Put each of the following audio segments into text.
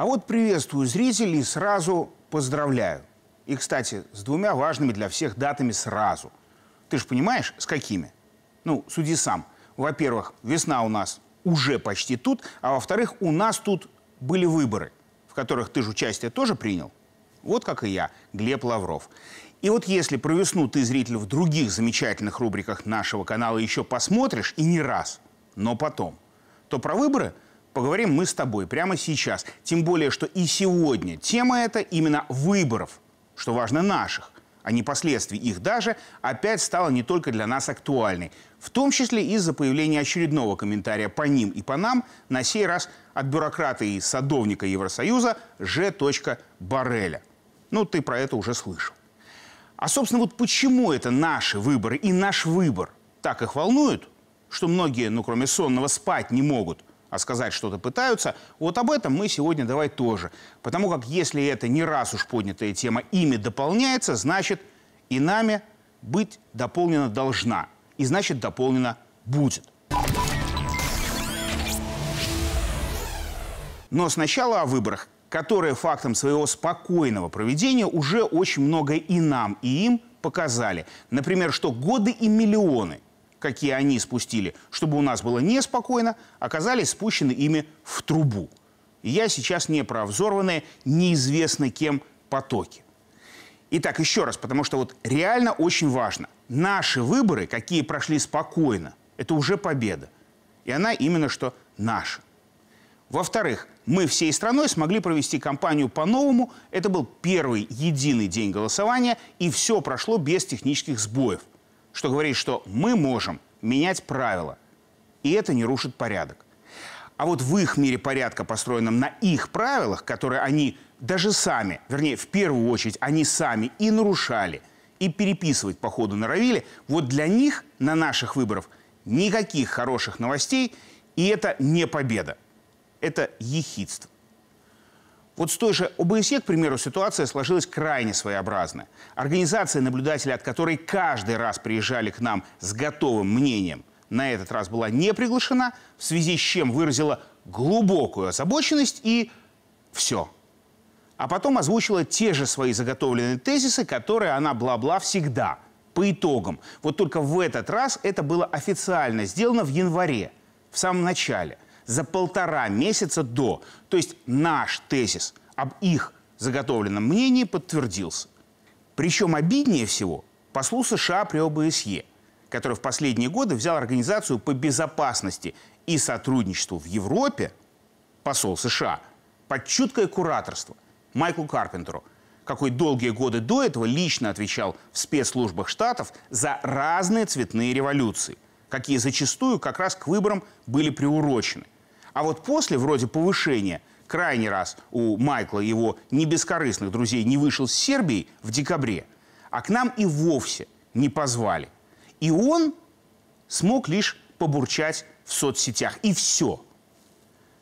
А вот приветствую зрителей и сразу поздравляю. И, кстати, с двумя важными для всех датами сразу. Ты же понимаешь, с какими? Ну, суди сам. Во-первых, весна у нас уже почти тут, а во-вторых, у нас тут были выборы, в которых ты же участие тоже принял. Вот как и я, Глеб Лавров. И вот если про весну ты, зритель, в других замечательных рубриках нашего канала еще посмотришь, и не раз, но потом, то про выборы – поговорим мы с тобой прямо сейчас. Тем более, что и сегодня тема это именно выборов, что важно наших, а не последствий их даже, опять стала не только для нас актуальной. В том числе из-за появления очередного комментария по ним и по нам, на сей раз от бюрократа и садовника Евросоюза Ж. Барреля. Ну, ты про это уже слышал. А, собственно, вот почему это наши выборы и наш выбор так их волнуют, что многие, ну, кроме сонного, спать не могут, а сказать что-то пытаются, вот об этом мы сегодня давай тоже. Потому как если это не раз уж поднятая тема ими дополняется, значит и нами быть дополнена должна. И значит дополнена будет. Но сначала о выборах, которые фактом своего спокойного проведения уже очень многое и нам, и им показали. Например, что годы и миллионы – какие они спустили, чтобы у нас было неспокойно, оказались спущены ими в трубу. И я сейчас не про взорванные, неизвестно кем потоки. Итак, еще раз, потому что вот реально очень важно. Наши выборы, какие прошли спокойно, это уже победа. И она именно что наша. Во-вторых, мы всей страной смогли провести кампанию по-новому. Это был первый единый день голосования, и все прошло без технических сбоев что говорит, что мы можем менять правила, и это не рушит порядок. А вот в их мире порядка, построенном на их правилах, которые они даже сами, вернее, в первую очередь, они сами и нарушали, и переписывать по ходу норовили, вот для них на наших выборов никаких хороших новостей, и это не победа. Это ехидство. Вот с той же ОБСЕ, к примеру, ситуация сложилась крайне своеобразная. Организация, наблюдателей, от которой каждый раз приезжали к нам с готовым мнением, на этот раз была не приглашена, в связи с чем выразила глубокую озабоченность и все. А потом озвучила те же свои заготовленные тезисы, которые она бла-бла всегда, по итогам. Вот только в этот раз это было официально сделано в январе, в самом начале – за полтора месяца до. То есть наш тезис об их заготовленном мнении подтвердился. Причем обиднее всего послу США при ОБСЕ, который в последние годы взял Организацию по безопасности и сотрудничеству в Европе, посол США, под чуткое кураторство Майклу Карпентеру, какой долгие годы до этого лично отвечал в спецслужбах Штатов за разные цветные революции, какие зачастую как раз к выборам были приурочены – а вот после, вроде повышения, крайний раз у Майкла его небескорыстных друзей не вышел с Сербии в декабре, а к нам и вовсе не позвали. И он смог лишь побурчать в соцсетях. И все.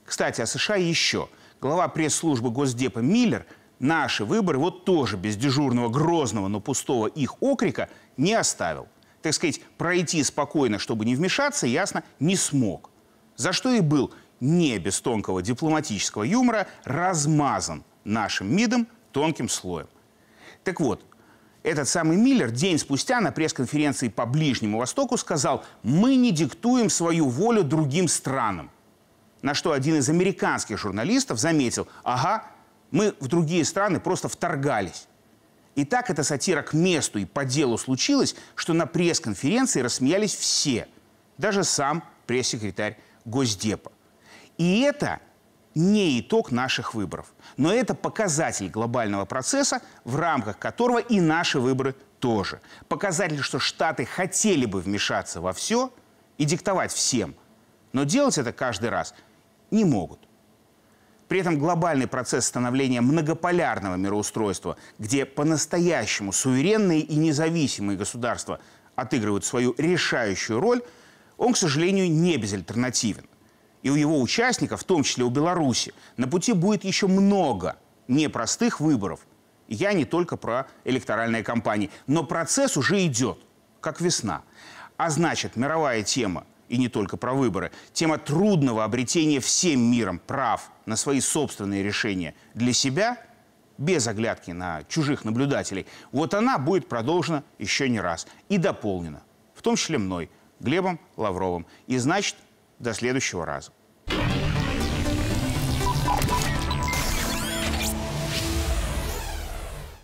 Кстати, о США еще. Глава пресс-службы Госдепа Миллер наши выборы вот тоже без дежурного грозного, но пустого их окрика не оставил. Так сказать, пройти спокойно, чтобы не вмешаться, ясно, не смог. За что и был не без тонкого дипломатического юмора, размазан нашим МИДом тонким слоем. Так вот, этот самый Миллер день спустя на пресс-конференции по Ближнему Востоку сказал, мы не диктуем свою волю другим странам. На что один из американских журналистов заметил, ага, мы в другие страны просто вторгались. И так эта сатира к месту и по делу случилась, что на пресс-конференции рассмеялись все, даже сам пресс-секретарь Госдепа. И это не итог наших выборов, но это показатель глобального процесса, в рамках которого и наши выборы тоже. Показатель, что Штаты хотели бы вмешаться во все и диктовать всем, но делать это каждый раз не могут. При этом глобальный процесс становления многополярного мироустройства, где по-настоящему суверенные и независимые государства отыгрывают свою решающую роль, он, к сожалению, не безальтернативен. И у его участников, в том числе у Беларуси, на пути будет еще много непростых выборов. Я не только про электоральные кампании. Но процесс уже идет, как весна. А значит, мировая тема, и не только про выборы, тема трудного обретения всем миром прав на свои собственные решения для себя, без оглядки на чужих наблюдателей, вот она будет продолжена еще не раз и дополнена, в том числе мной, Глебом Лавровым. И значит, до следующего раза.